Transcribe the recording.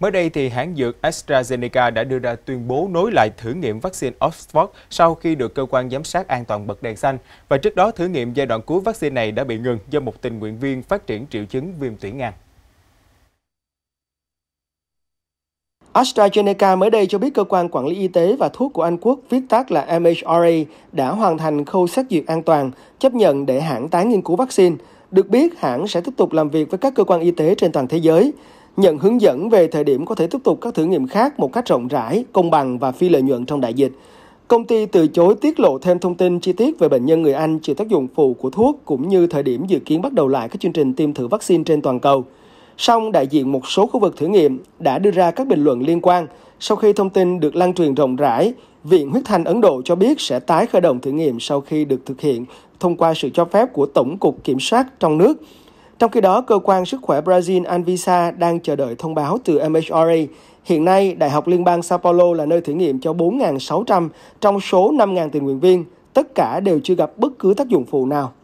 Mới đây, thì hãng dược AstraZeneca đã đưa ra tuyên bố nối lại thử nghiệm vaccine Oxford sau khi được Cơ quan Giám sát An toàn bật đèn xanh. Và trước đó, thử nghiệm giai đoạn cuối vaccine này đã bị ngừng do một tình nguyện viên phát triển triệu chứng viêm tủy ngang. AstraZeneca mới đây cho biết cơ quan quản lý y tế và thuốc của Anh Quốc viết tắt là MHRA đã hoàn thành khâu xét duyệt an toàn, chấp nhận để hãng tái nghiên cứu vaccine. Được biết, hãng sẽ tiếp tục làm việc với các cơ quan y tế trên toàn thế giới nhận hướng dẫn về thời điểm có thể tiếp tục các thử nghiệm khác một cách rộng rãi, công bằng và phi lợi nhuận trong đại dịch. Công ty từ chối tiết lộ thêm thông tin chi tiết về bệnh nhân người Anh chịu tác dụng phụ của thuốc cũng như thời điểm dự kiến bắt đầu lại các chương trình tiêm thử vaccine trên toàn cầu. Song đại diện một số khu vực thử nghiệm đã đưa ra các bình luận liên quan sau khi thông tin được lan truyền rộng rãi. Viện Huyết Thanh Ấn Độ cho biết sẽ tái khởi động thử nghiệm sau khi được thực hiện thông qua sự cho phép của Tổng cục Kiểm soát trong nước. Trong khi đó, Cơ quan Sức khỏe Brazil Anvisa đang chờ đợi thông báo từ MHRA. Hiện nay, Đại học Liên bang Sao Paulo là nơi thử nghiệm cho 4.600 trong số 5.000 tình nguyện viên. Tất cả đều chưa gặp bất cứ tác dụng phụ nào.